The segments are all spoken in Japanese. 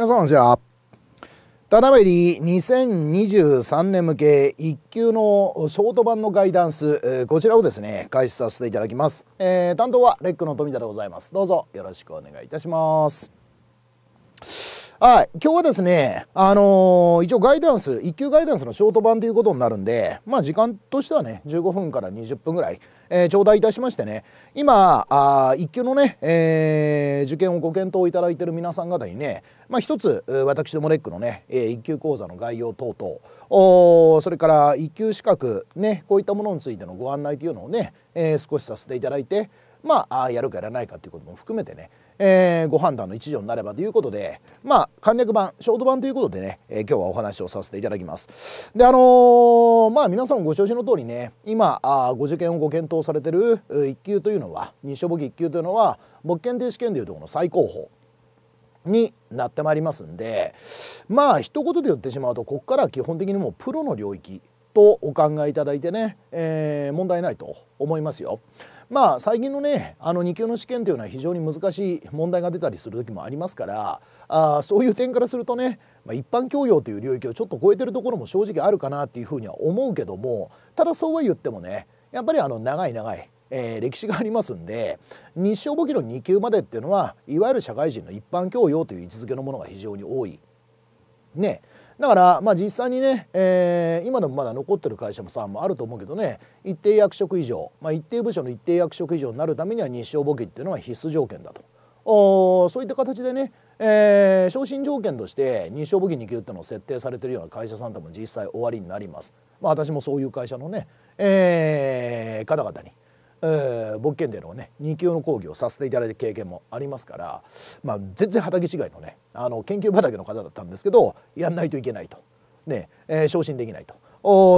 皆さんこんにちは。ただめり2023年向け1級のショート版のガイダンス、こちらをですね、開始させていただきます。えー、担当はレックの富田でございます。どうぞよろしくお願いいたします。はい、今日はですね、あのー、一応ガイダンス、1級ガイダンスのショート版ということになるんで、まあ時間としてはね、15分から20分ぐらい、えー、頂戴いたしましてね、今、あ1級のね、えー、受験をご検討いただいている皆さん方にね、まあ、一つ私どもレックのね1級講座の概要等々おそれから1級資格ねこういったものについてのご案内というのをね、えー、少しさせていただいてまあやるかやらないかということも含めてね、えー、ご判断の一助になればということでまあ簡略版ショート版ということでね、えー、今日はお話をさせていただきますであのー、まあ皆さんご承知の通りね今あご受験をご検討されてる1級というのは日照簿記1級というのは木検定試験でいうところの最高峰になってまいりますんでまあ一言で言ってしまうとここからは基本的にもうプロの領域とお考えいただいてね、えー、問題ないと思いますよ。まあ最近のねあの2級の試験というのは非常に難しい問題が出たりする時もありますからあそういう点からするとね、まあ、一般教養という領域をちょっと超えてるところも正直あるかなっていうふうには思うけどもただそうは言ってもねやっぱりあの長い長いえー、歴史がありますんで日照簿記の2級までっていうのはいわゆる社会人の一般教養という位置づけのものが非常に多い。ね、だから、まあ、実際にね、えー、今でもまだ残ってる会社もさもあると思うけどね一定役職以上、まあ、一定部署の一定役職以上になるためには日照簿記っていうのは必須条件だと。おそういった形でね、えー、昇進条件として日照簿記2級っていうのを設定されてるような会社さんとも実際終わりになります。まあ、私もそういう会社のね、えー、方々にえー、僕県でのね2級の講義をさせていただいた経験もありますから、まあ、全然畑違いのねあの研究畑の方だったんですけどやんないといけないと、ねえー、昇進できないと。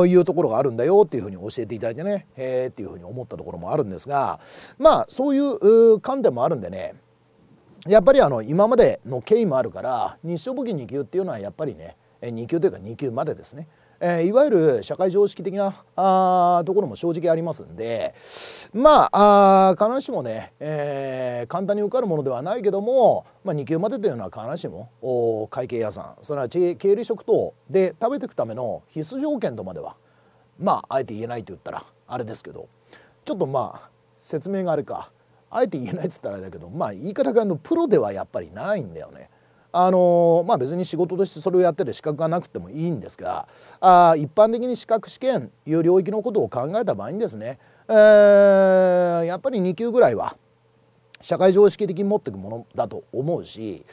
いうところがあるんだよっていうふうに教えていただいてねへえっていうふうに思ったところもあるんですがまあそういう観点もあるんでねやっぱりあの今までの経緯もあるから日照簿記2級っていうのはやっぱりね2級というか2級までですねえー、いわゆる社会常識的なあところも正直ありますんでまああ必ずしもね、えー、簡単に受かるものではないけども、まあ、2級までというのは必ずしもお会計屋さんそれは経理職等で食べていくための必須条件とまではまああえて言えないと言ったらあれですけどちょっとまあ説明があるかあえて言えないっつったらあれだけどまあ言い方があのプロではやっぱりないんだよね。あのまあ、別に仕事としてそれをやってて資格がなくてもいいんですがあ一般的に資格試験という領域のことを考えた場合にですね、えー、やっぱり2級ぐらいは社会常識的に持っていくものだと思うし、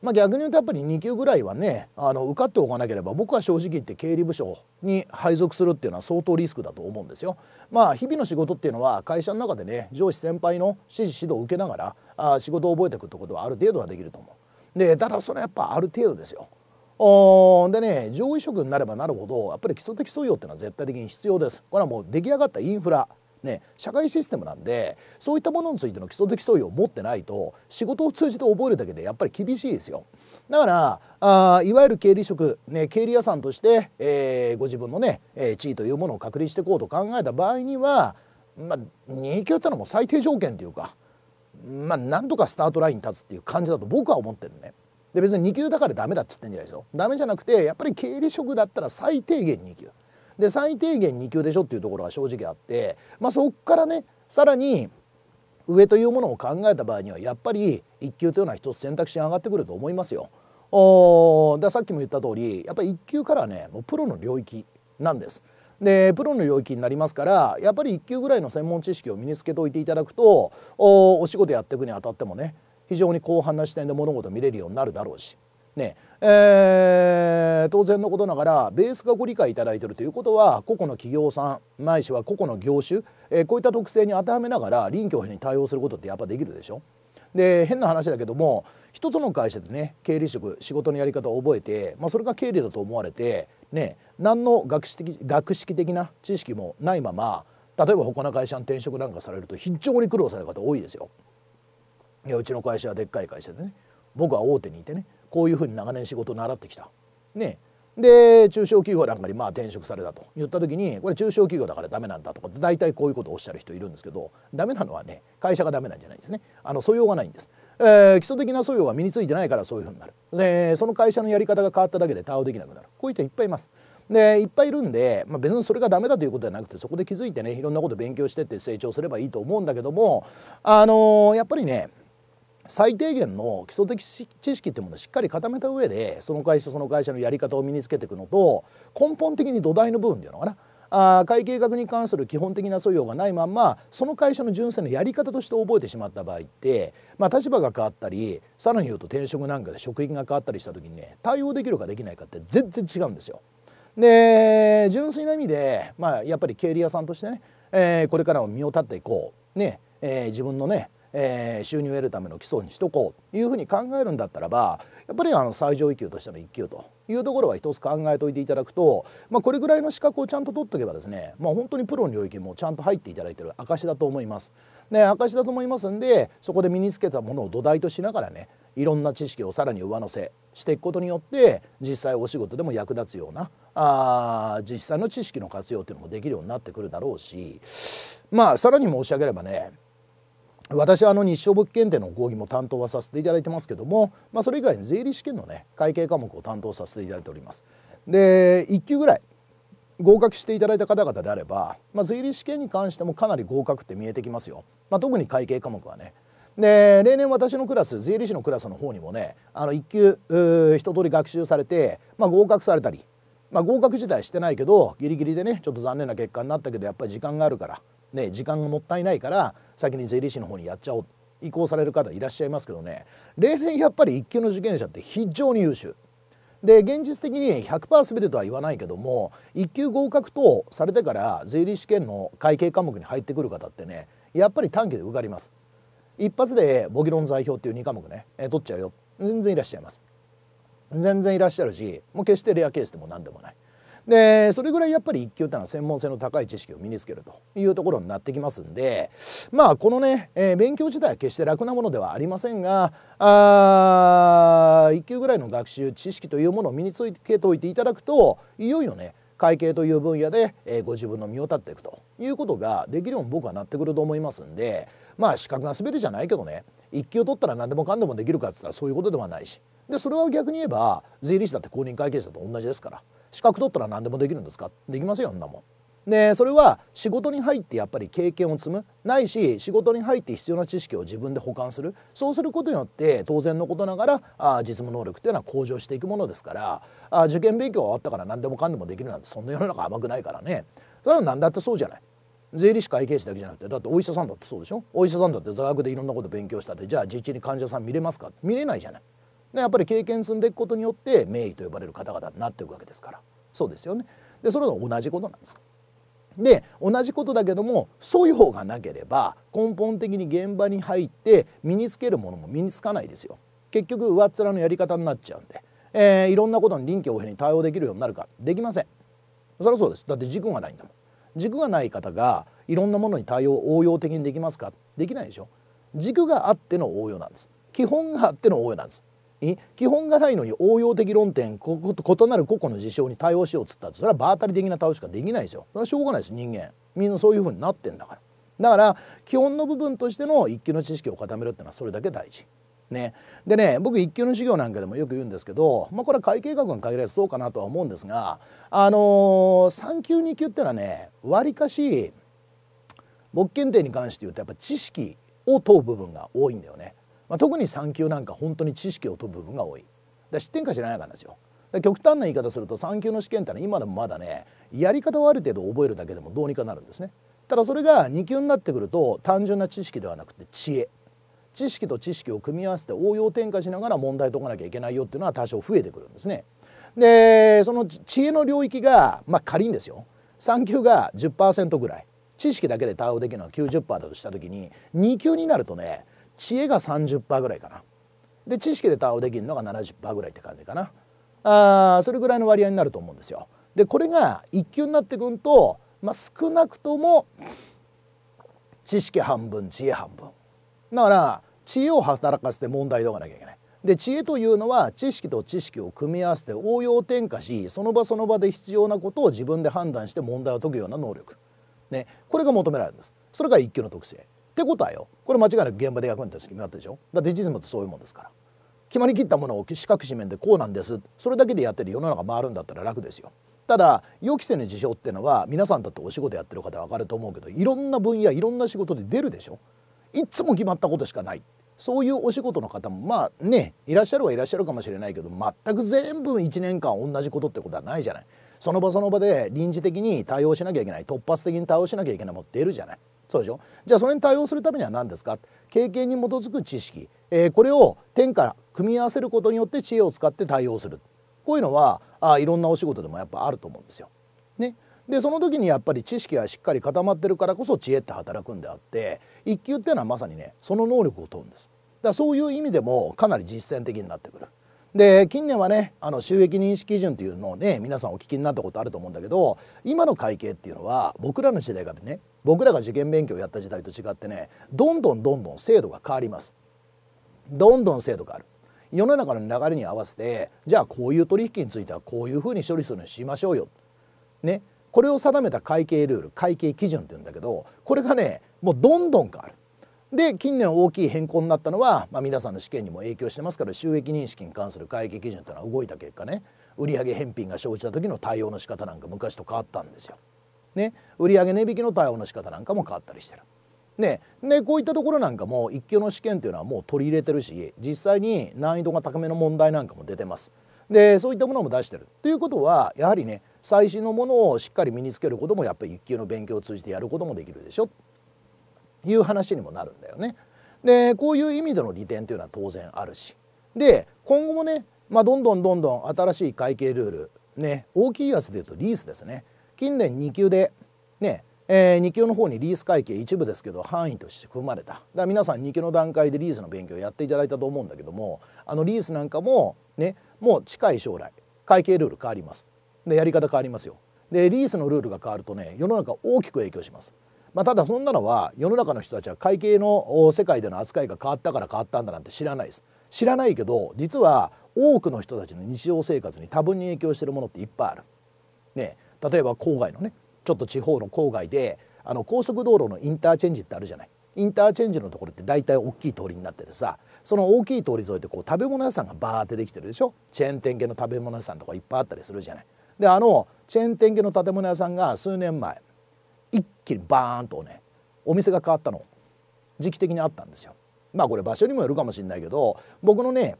まあ、逆に言うとやっぱり2級ぐらいはねあの受かっておかなければ僕は正直言って経理部署に配属するっていうのは相当リスクだと思うんですよ。まあ日々の仕事っていうのは会社の中でね上司先輩の指示指導を受けながらあ仕事を覚えていくってことはある程度はできると思う。でただそれはやっぱある程度ですよ。でね上位職になればなるほどやっぱり基礎的素養っていうのは絶対的に必要です。これはもう出来上がったインフラね、社会システムなんでそういったものについての基礎的素養を持ってないと仕事を通じて覚えるだけでやっぱり厳しいですよ。だからあいわゆる経理職、ね、経理屋さんとして、えー、ご自分のね、えー、地位というものを確立していこうと考えた場合には、まあ、2級ってのも最低条件というかまあ、なんとかスタートラインに立つっていう感じだと僕は思ってるね。で別に2級だからダメだっつってんじゃないですよ。ダメじゃなくてやっぱり経理職だったら最低限2級。で最低限2級でしょっていうところが正直あって、まあ、そこからねさらに上というものを考えた場合にはやっぱり1級というのは一つ選択肢が上がってくると思いますよ。おでさっきも言った通りやっぱり1級からねもうプロの領域なんです。でプロの領域になりますからやっぱり1級ぐらいの専門知識を身につけておいていただくとおお仕事やっていくにあたってもね非常に広範な視点で物事を見れるようになるだろうし。ねえー、当然のことながらベースがご理解いただいているということは個々の企業さんないしは個々の業種、えー、こういった特性に当てはめながら臨機応変に対応することってやっぱできるでしょ。で変な話だけども一つの会社でね経理職仕事のやり方を覚えて、まあ、それが経理だと思われてね何の学識的学識的な知識もないまま例えば他の会社に転職なんかされると非常に苦労される方多いですよ。いやうちの会社はでっかい会社でね僕は大手にいてねこういうふうに長年仕事を習ってきた。ねで中小企業なんかにまあ転職されたと言った時にこれ中小企業だからダメなんだとか大体こういうことをおっしゃる人いるんですけどダメなのはね会社がダメなんじゃないんですねあの素養がないんです、えー、基礎的な素養が身についてないからそういうふうになる、でその会社のやり方が変わっただけで対応できなくなるこういう人いっぱいいますでいっぱいいるんで、まあ、別にそれが駄目だということじゃなくてそこで気づいてねいろんなこと勉強してって成長すればいいと思うんだけどもあのー、やっぱりね最低限の基礎的知識っていうものをしっかり固めた上でその会社その会社のやり方を身につけていくのと根本的に土台の部分っていうのかなあ会計学に関する基本的な素養がないまんまその会社の純正のやり方として覚えてしまった場合って、まあ、立場が変わったりさらに言うと転職なんかで職域が変わったりした時にね対応できるかできないかって全然違うんですよ。で純粋な意味で、まあ、やっぱり経理屋さんとしてね、えー、これからも身を立っていこう、ねえー、自分のね、えー、収入を得るための基礎にしとこうというふうに考えるんだったらばやっぱりあの最上位級としての1級というところは一つ考えておいていただくと、まあ、これぐらいの資格をちゃんと取っておけばですね、まあ、本当にプロの領域もちゃんと入っていただいてる証だと思います。ね、証だと思いますんでそこで身につけたものを土台としながらねいろんな知識をさらに上乗せしていくことによって実際お仕事でも役立つようなあ実際の知識の活用っていうのもできるようになってくるだろうしまあさらに申し上げればね私はあの日照物件展の講義も担当はさせていただいてますけども、まあ、それ以外に税理士試験のね会計科目を担当させていただいております。で1級ぐらい合格していただいた方々であれば、まあ、税理士試験に関してもかなり合格って見えてきますよ、まあ、特に会計科目はね。で例年私のクラス税理士のクラスの方にもねあの1級一通り学習されて、まあ、合格されたりまあ、合格自体してないけどギリギリでねちょっと残念な結果になったけどやっぱり時間があるから、ね、時間がもったいないから先に税理士の方にやっちゃおう移行される方いらっしゃいますけどね例年やっぱり一級の受験者って非常に優秀。で現実的に100%全てとは言わないけども一級合格とされてから税理士試験の会計科目に入ってくる方ってねやっぱり短期で受かります一発で簿記論代表っていう2科目ね取っちゃうよ全然いらっしゃいます全然いらっしゃるしもう決してレアケースでも何でもない。でそれぐらいやっぱり1級ってのは専門性の高い知識を身につけるというところになってきますんでまあこのね、えー、勉強自体は決して楽なものではありませんがあ1級ぐらいの学習知識というものを身につけておいていただくといよいよね会計という分野で、えー、ご自分の身を立っていくということができるように僕はなってくると思いますんでまあ資格が全てじゃないけどね1級取ったら何でもかんでもできるかっつったらそういうことではないしでそれは逆に言えば税理士だって公認会計士だと同じですから資格取ったら何でもできるんですかできませんよあんなもん。でそれは仕事に入ってやっぱり経験を積むないし仕事に入って必要な知識を自分で保管するそうすることによって当然のことながらあ実務能力っていうのは向上していくものですからあ受験勉強終わったから何でもかんでもできるなんてそんな世の中甘くないからねそれは何だってそうじゃない。税理士会計士だけじゃなくてだってお医者さんだってそうでしょお医者さんだって座学でいろんなこと勉強したってじゃあ実地に患者さん見れますか見れないじゃない。やっぱり経験積んでいくことによって名医と呼ばれる方々になっていくわけですからそうですよねでそれと同じことなんですで同じことだけどもう方がなければ根本的に現場に入って身につけるものも身につかないですよ結局上っ面のやり方になっちゃうんで、えー、いろんなことに臨機応変に対応できるようになるかできませんそりゃそうですだって軸がないんだもん軸がない方がいろんなものに対応応用的にできますかできないでしょ軸があっての応用なんです基本があっての応用なんです基本がないのに応用的論点異なる個々の事象に対応しようっつったてそれは場当たり的な対応しかできないですよそれはしょうがないです人間みんなそういうふうになってんだからだから基本の部分としての一級の知識を固めるっていうのはそれだけ大事ね、でね僕一級の授業なんかでもよく言うんですけど、まあ、これは会計学の限らずそうかなとは思うんですが、あのー、3級2級ってのはねわりかし簿記検定に関して言うとやっぱ知識を問う部分が多いんだよね。まあ、特に3級なんか本当に知識を問う部分が多いだ知ってんか知らないかなんですよ極端な言い方すると3級の試験ってのは今でもまだねやり方をある程度覚えるだけでもどうにかなるんですねただそれが2級になってくると単純な知識ではなくて知恵知識と知識を組み合わせて応用転化しながら問題解かなきゃいけないよっていうのは多少増えてくるんですねでその知恵の領域がまあ仮にですよ3級が10%ぐらい知識だけで対応できるのは90%だとした時に2級になるとね知恵が30%ぐらいかなで知識で対応できるのが70%ぐらいって感じかなあそれぐらいの割合になると思うんですよ。でこれが1級になってくると、まあ、少なくとも知識半分知恵半分だから知恵を働かせて問題解かなきゃいけない。で知恵というのは知識と知識を組み合わせて応用転化しその場その場で必要なことを自分で判断して問題を解くような能力、ね、これが求められるんですそれが一級の特性ってことはよこれ間違いなく現場で役に立つ決ったでしょだってズムってそういうもんですから決まりきったものを四角四面でこうなんですそれだけでやってる世の中回るんだったら楽ですよただ予期せぬ事象っていうのは皆さんだってお仕事やってる方分かると思うけどいろんな分野いろんな仕事で出るでしょいつも決まったことしかないそういうお仕事の方もまあねいらっしゃるはいらっしゃるかもしれないけど全く全部1年間同じことってことはないじゃないその場その場で臨時的に対応しなきゃいけない突発的に対応しなきゃいけないもん出るじゃないそうでしょじゃあそれに対応するためには何ですか経験に基づく知識、えー、これを天から組み合わせることによって知恵を使って対応するこういうのはあいろんなお仕事でもやっぱあると思うんですよ。ね、でその時にやっぱり知識がしっかり固まってるからこそ知恵って働くんであって一級っていうのはまさにねその能力を問うんです。だそういう意味でもかなり実践的になってくる。で近年はねあの収益認識基準っていうのをね皆さんお聞きになったことあると思うんだけど今の会計っていうのは僕らの時代がね僕らが受験勉強をやった時代と違ってねどんどんどんどん制度が変わります。どんどん制度がある世の中の流れに合わせてじゃあこういう取引についてはこういうふうに処理するようにしましょうよ。ねこれを定めた会計ルール会計基準っていうんだけどこれがねもうどんどん変わる。で近年大きい変更になったのは、まあ、皆さんの試験にも影響してますから収益認識に関する会計基準というのは動いた結果ね売上返品が生じた時の対応の仕方なんか昔と変わったんですよ。ね、売上値引きの対応の仕方なんかも変わったりしてる。ね、でこういったところなんかも一級の試験というのはもう取り入れてるし実際に難易度が高めの問題なんかも出てます。でそういったものも出してる。ということはやはりね最新のものをしっかり身につけることもやっぱり一級の勉強を通じてやることもできるでしょいう話にもなるんだよね。でこういう意味での利点というのは当然あるしで今後もね、まあ、どんどんどんどん新しい会計ルール、ね、大きいやつでいうとリースですね近年2級で、ねえー、2級の方にリース会計一部ですけど範囲として組まれただから皆さん2級の段階でリースの勉強やっていただいたと思うんだけどもあのリースなんかも、ね、もう近い将来会計ルール変わりますでやり方変わりますよでリースのルールが変わるとね世の中大きく影響します。まあ、ただそんなのは世の中の人たちは会計の世界での扱いが変わったから変わったんだなんて知らないです知らないけど実は多くの人たちの日常生活に多分に影響してるものっていっぱいある。ね、例えば郊外のねちょっと地方の郊外であの高速道路のインターチェンジってあるじゃない。インターチェンジのところって大体大きい通りになっててさその大きい通り沿いでこう食べ物屋さんがバーってできてるでしょチェーン店系の食べ物屋さんとかいっぱいあったりするじゃない。であのチェーン店系の建物屋さんが数年前一気にバーンとねお店が変わったの時期的にあったんですよ。まあこれ場所にもよるかもしれないけど僕のね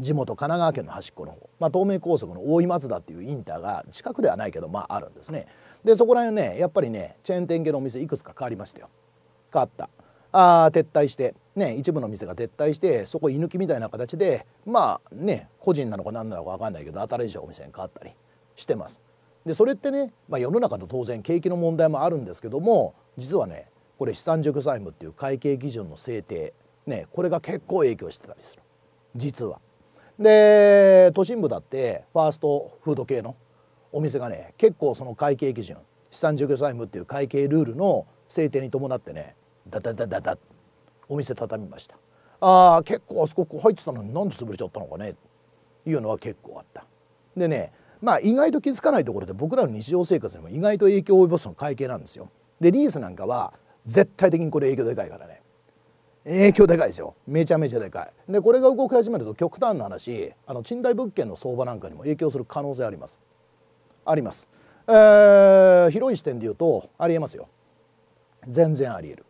地元神奈川県の端っこの方、まあ、東名高速の大井松田っていうインターが近くではないけどまああるんですね。でそこら辺ねやっぱりねチェーン店系のお店いくつか変わりましたよ。変わった。あ撤退して、ね、一部の店が撤退してそこ居抜きみたいな形でまあね個人なのか何なのか分かんないけど新しいお店に変わったりしてます。でそれってね、まあ、世の中の当然景気の問題もあるんですけども実はねこれ資産熟債務っていう会計基準の制定、ね、これが結構影響してたりする実は。で都心部だってファーストフード系のお店がね結構その会計基準資産除去債務っていう会計ルールの制定に伴ってねダダダダダお店畳みましたあー結構あそこ入ってたのになんで潰れちゃったのかねというのは結構あったでねまあ、意外と気づかないところで僕らの日常生活にも意外と影響を及ぼすの会計なんですよ。でリースなんかは絶対的にこれ影響でかいからね影響でかいですよめちゃめちゃでかいでこれが動き始めると極端な話あの賃貸物件の相場なんかにも影響する可能性ありますあります、えー、広い視点で言うとありえますよ全然ありえる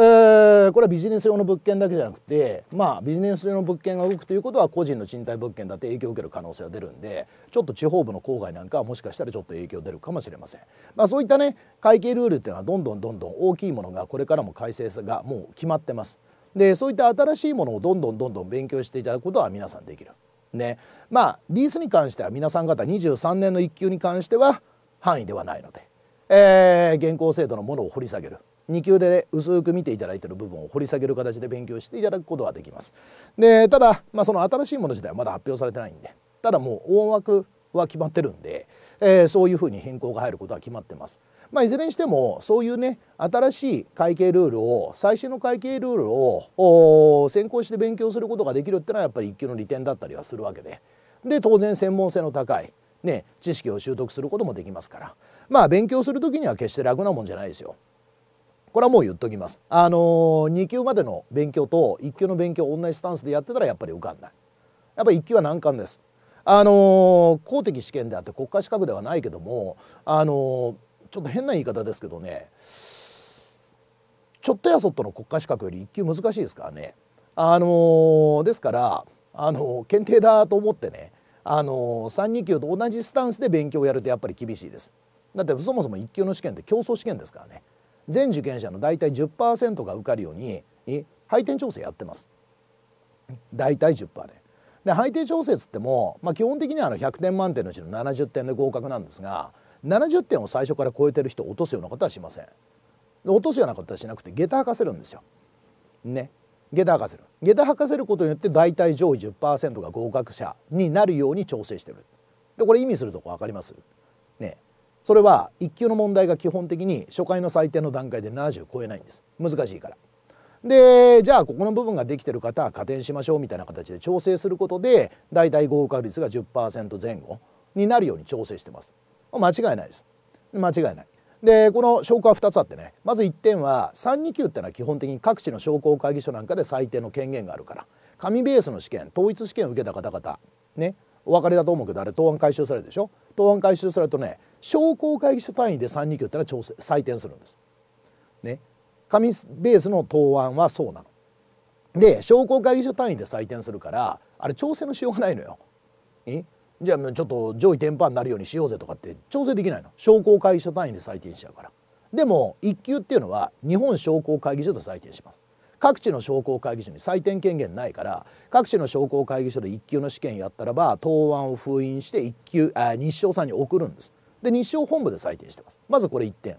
えこれはビジネス用の物件だけじゃなくて、まあ、ビジネス用の物件が動くということは個人の賃貸物件だって影響を受ける可能性が出るんでちょっと地方部の郊外なんかはもしかしたらちょっと影響出るかもしれません、まあ、そういったね会計ルールっていうのはどんどんどんどん大きいものがこれからも改正がもう決まってますでそういった新しいものをどんどんどんどん勉強していただくことは皆さんできるねまあリースに関しては皆さん方23年の1級に関しては範囲ではないので、えー、現行制度のものを掘り下げる2級で薄く見ていただいている部分を掘り下げる形で勉強していただくことはできます。でただ、まあ、その新しいもの自体はまだ発表されてないんでただもう大枠は決まってるんで、えー、そういうふうに変更が入ることは決まってます。まあ、いずれにしてもそういうね新しい会計ルールを最新の会計ルールを先行して勉強することができるっていうのはやっぱり1級の利点だったりはするわけでで当然専門性の高い、ね、知識を習得することもできますからまあ勉強する時には決して楽なもんじゃないですよ。これはもう言っときます。あのー、2級までの勉強と1級の勉強同じスタンスでやってたらやっぱり受かんない。やっぱ1級は難関です。あのー、公的試験であって国家資格ではないけども、あのー、ちょっと変な言い方ですけどねちょっとやそっとの国家資格より1級難しいですからね。あのですからあの検定だと思ってねあの32級と同じスタンスで勉強をやるとやっぱり厳しいです。だってそもそも1級の試験って競争試験ですからね。全受験者の大体10%が受かるように配点調整やってます大体10%で。で配点調整つっても、まあ、基本的にはあの100点満点のうちの70点で合格なんですが70点を最初から超えてる人を落とすようなことはしません落とすようなことはしなくて下駄履かせるんですよ。ね下駄履かせる下駄履かせることによって大体上位10%が合格者になるように調整してるでこれ意味するとこ分かりますねそれは1級の問題が基本的に初回の採点の段階で70超えないんです難しいから。でじゃあここの部分ができてる方は加点しましょうみたいな形で調整することでだいたい合格率が10%前後になるように調整してます。間違いないです。間違いない。でこの証拠は2つあってねまず1点は329ってのは基本的に各地の商工会議所なんかで最低の権限があるから紙ベースの試験統一試験を受けた方々ねお分かりだと思うけどあれ答案回収されるでしょ答案回収されるとね商工会議所単位で3 2級ってのは調整採点するんです。ね、紙ベースの答案はそうなの。で商工会議所単位で採点するからあれ調整のしようがないのよ。えじゃあちょっと上位転ンになるようにしようぜとかって調整できないの商工会議所単位で採点しちゃうから。でも1級っていうのは日本商工会議所で採点します。各地の商工会議所に採点権限ないから各地の商工会議所で1級の試験やったらば答案を封印して1級あ日商さんに送るんですで日商本部で採点してますまずこれ1点、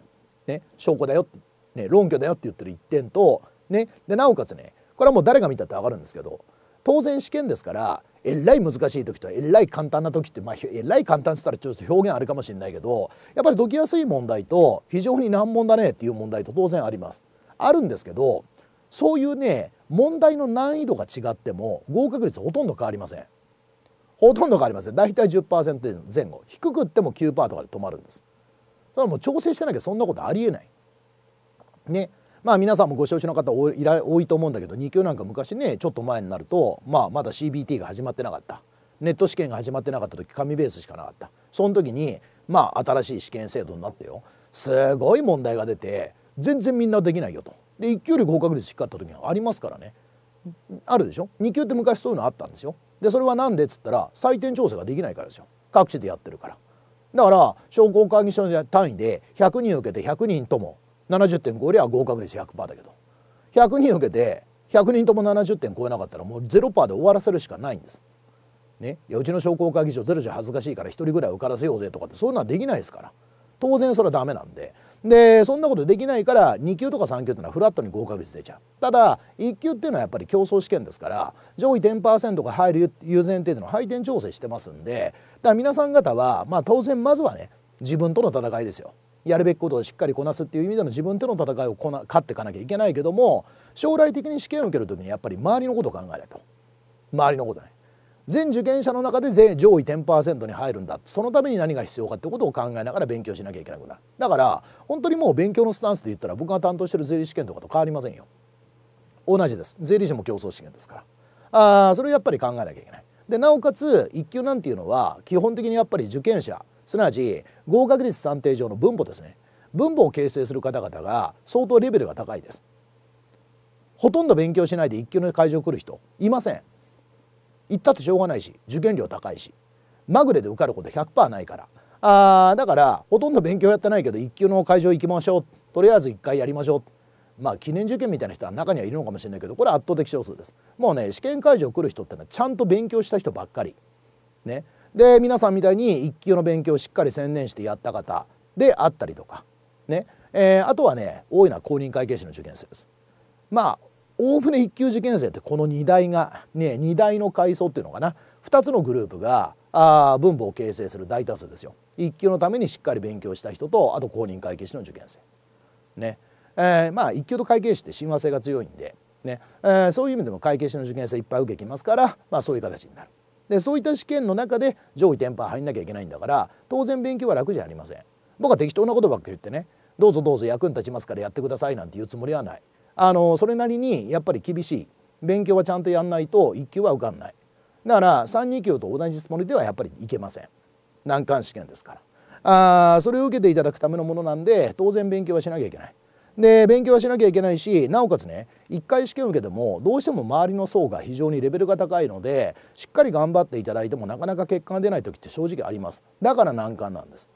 ね、証拠だよ、ね、論拠だよって言ってる1点と、ね、でなおかつねこれはもう誰が見たって分かるんですけど当然試験ですからえらい難しい時とえらい簡単な時ってまあえらい簡単っつったらちょっと表現あるかもしれないけどやっぱり解きやすい問題と非常に難問だねっていう問題と当然あります。あるんですけどそういうね問題の難易度が違っても合格率ほとんど変わりませんほとんど変わりません大体10%前後低くっても9%とかで止まるんですだからもう調整してなきゃそんなことありえないねまあ皆さんもご承知の方多い多いと思うんだけど2級なんか昔ねちょっと前になると、まあ、まだ CBT が始まってなかったネット試験が始まってなかった時紙ベースしかなかったその時にまあ新しい試験制度になってよすごい問題が出て全然みんなできないよとで1級より合格率低かった時はありますからねあるでしょ2級って昔そういうのあったんですよでそれは何でっつったら採点調整ができないからですよ各地でやってるからだから商工会議所の単位で100人受けて100人とも70.5りは合格率100%だけど100人受けて100人とも70点超えなかったらもう0%で終わらせるしかないんです。ね、うちの商工会議所ゼロじゃ恥ずかしいから1人ぐらい受からせようぜとかってそういうのはできないですから当然それはダメなんででそんなことできないから2級とか3級っていうのはフラットに合格率出ちゃうただ1級っていうのはやっぱり競争試験ですから上位10%が入る優先程度の配点調整してますんでだから皆さん方はまあ当然まずはね自分との戦いですよやるべきことをしっかりこなすっていう意味での自分との戦いをこな勝っていかなきゃいけないけども将来的に試験を受ける時にやっぱり周りのことを考えないと周りのことね全受験者の中で全上位10%に入るんだそのために何が必要かってことを考えながら勉強しなきゃいけなくなるだから本当にもう勉強のスタンスで言ったら僕が担当してる税理士試験とかと変わりませんよ同じです税理士も競争試験ですからあそれをやっぱり考えなきゃいけないでなおかつ1級なんていうのは基本的にやっぱり受験者すなわち合格率算定上の分母ですね分母を形成する方々が相当レベルが高いですほとんど勉強しないで1級の会場来る人いません行ったってしょうがないし受験料高いしまぐれで受かること100%ないからあだからほとんど勉強やってないけど1級の会場行きましょうとりあえず1回やりましょうまあ記念受験みたいな人は中にはいるのかもしれないけどこれは圧倒的少数ですもうね試験会場来る人ってのはちゃんと勉強した人ばっかりねで皆さんみたいに1級の勉強をしっかり専念してやった方であったりとかねえー、あとはね多いのは公認会計士の受験生ですまあ大船一級受験生ってこの2大がね2大の階層っていうのかな2つのグループがあ分母を形成する大多数ですよ。一級のためにしっかり勉強した人とあと公認会計士の受験生。ねえー、まあ一級と会計士って親和性が強いんで、ねえー、そういう意味でも会計士の受験生いっぱい受けきますから、まあ、そういう形になる。でそういった試験の中で上位テンパー入んなきゃいけないんだから当然勉強は楽じゃありません。僕は適当なことばっかり言ってねどうぞどうぞ役に立ちますからやってくださいなんて言うつもりはない。あのそれなりにやっぱり厳しい勉強はちゃんとやんないと1級は受かんないだから32級と同じつもりではやっぱりいけません難関試験ですからあーそれを受けていただくためのものなんで当然勉強はしなきゃいけないで勉強はしなきゃいけないしなおかつね1回試験を受けてもどうしても周りの層が非常にレベルが高いのでしっかり頑張っていただいてもなかなか結果が出ない時って正直ありますだから難関なんです、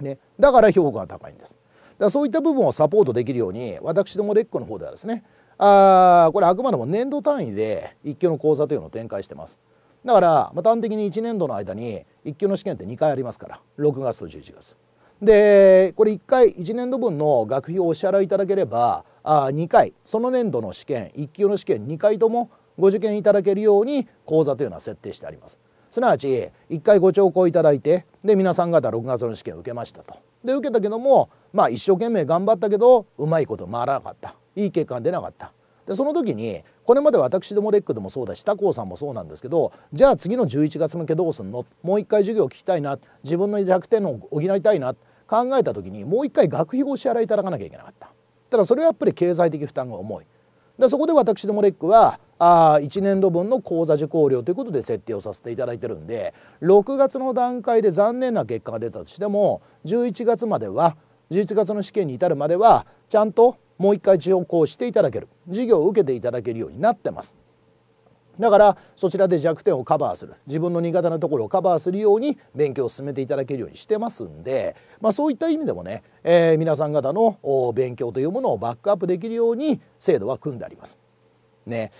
ね、だから評価が高いんですだそういった部分をサポートできるように私どもレックの方ではですねあこれあくまでも年度単位で一級の講座というのを展開してますだから、まあ、端的に1年度の間に一級の試験って2回ありますから6月と11月でこれ1回1年度分の学費をお支払いいただければあ2回その年度の試験一級の試験2回ともご受験いただけるように講座というのは設定してありますすなわち1回ご聴講いただいてで皆さん方6月の試験を受けましたとで受けたけどもまあ一生懸命頑張ったけどうまいこと回らなかったいい結果が出なかったでその時にこれまで私どもレックでもそうだし他校さんもそうなんですけどじゃあ次の11月向けどうすんのもう一回授業を聞きたいな自分の弱点を補いたいな考えた時にもう一回学費をお支払いいただかなきゃいけなかったただそれはやっぱり経済的負担が重いでそこで私どもレックはあ1年度分の講座受講料ということで設定をさせていただいてるんで6月の段階で残念な結果が出たとしても11月までは11月の試験に至るまではちゃんともう一回受講していただける授業を受けていただけるようになってますだからそちらで弱点をカバーする自分の苦手なところをカバーするように勉強を進めていただけるようにしてますんで、まあ、そういった意味でもね、えー、皆さん方の勉強というものをバックアップできるように制度は組んであります。ね。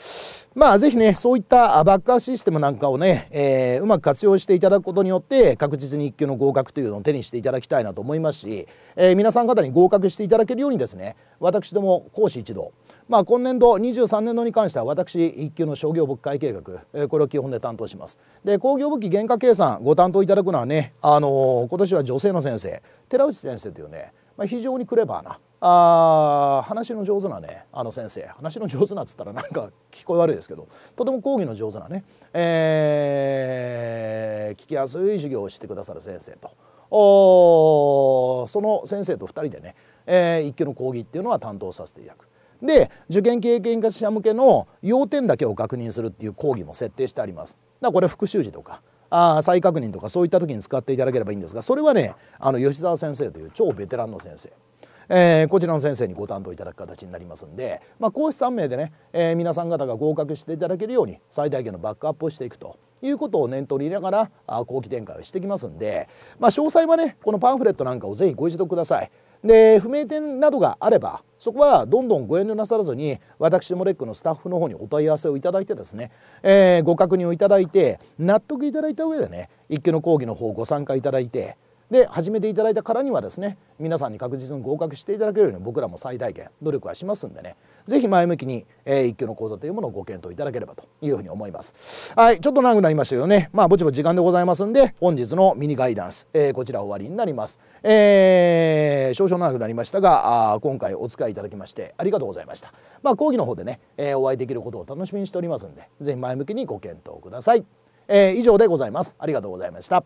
まあ、ぜひね、そういったバックアップシステムなんかをね、えー、うまく活用していただくことによって、確実に1級の合格というのを手にしていただきたいなと思いますし、えー、皆さん方に合格していただけるようにですね、私ども講師一同、まあ、今年度23年度に関しては私1級の商業物会計学、えこれを基本で担当しますで工業簿記原価計算ご担当いただくのはね、あのー、今年は女性の先生寺内先生というね、まあ、非常にクレバーなあ話の上手なねあの先生話の上手なっつったらなんか聞こえ悪いですけどとても講義の上手なね、えー、聞きやすい授業をしてくださる先生とおその先生と2人でね、えー、一級の講義っていうのは担当させていただく。で受験経験者向けの要点だけを確認するっていう講義も設定してあります。だからこれ復習時とかあ再確認とかそういった時に使っていただければいいんですがそれはねあの吉澤先生という超ベテランの先生。えー、こちらの先生にご担当いただく形になりますんで、まあ、講師3名でね、えー、皆さん方が合格していただけるように最大限のバックアップをしていくということを念頭に入れながら後期展開をしてきますんで、まあ、詳細はねこのパンフレットなんかをぜひご一読ください。で不明点などがあればそこはどんどんご遠慮なさらずに私もレックのスタッフの方にお問い合わせをいただいてですね、えー、ご確認をいただいて納得いただいた上でね一級の講義の方ご参加いただいてで始めていただいたからにはですね皆さんに確実に合格していただけるように僕らも最大限努力はしますんでね是非前向きに、えー、一級の講座というものをご検討いただければというふうに思いますはいちょっと長くなりましたけどねまあぼちぼち時間でございますんで本日のミニガイダンス、えー、こちら終わりになりますえー、少々長くなりましたがあ今回お使いいただきましてありがとうございましたまあ講義の方でね、えー、お会いできることを楽しみにしておりますんで是非前向きにご検討くださいえー、以上でございますありがとうございました